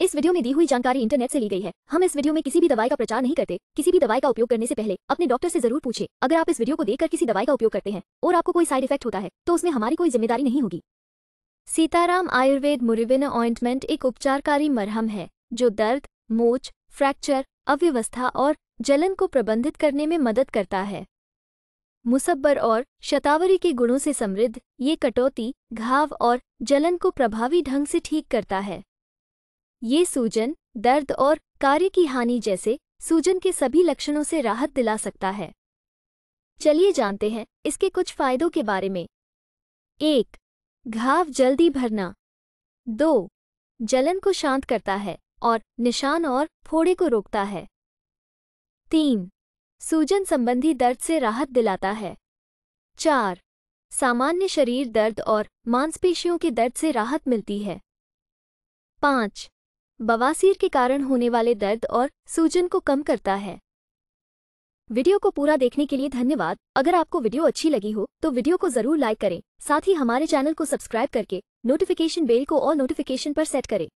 इस वीडियो में दी हुई जानकारी इंटरनेट से ली गई है हम इस वीडियो में किसी भी दवाई का प्रचार नहीं करते किसी भी दवाई का उपयोग करने से पहले अपने डॉक्टर से जरूर पूछे अगर आप इस वीडियो को देखकर किसी दवाई का उपयोग करते हैं और आपको कोई साइड इफेक्ट होता है तो उसमें हमारी कोई जिम्मेदारी नहीं होगी सीताराम आयुर्वेद मुरिविन ऑइंटमेंट एक उपचारकारी मरहम है जो दर्द मोच फ्रैक्चर अव्यवस्था और जलन को प्रबंधित करने में मदद करता है मुसब्बर और शतावरी के गुणों से समृद्ध ये कटौती घाव और जलन को प्रभावी ढंग से ठीक करता है ये सूजन दर्द और कार्य की हानि जैसे सूजन के सभी लक्षणों से राहत दिला सकता है चलिए जानते हैं इसके कुछ फायदों के बारे में एक घाव जल्दी भरना दो जलन को शांत करता है और निशान और फोड़े को रोकता है तीन सूजन संबंधी दर्द से राहत दिलाता है चार सामान्य शरीर दर्द और मांसपेशियों के दर्द से राहत मिलती है पाँच बवासीर के कारण होने वाले दर्द और सूजन को कम करता है वीडियो को पूरा देखने के लिए धन्यवाद अगर आपको वीडियो अच्छी लगी हो तो वीडियो को जरूर लाइक करें साथ ही हमारे चैनल को सब्सक्राइब करके नोटिफिकेशन बेल को और नोटिफिकेशन पर सेट करें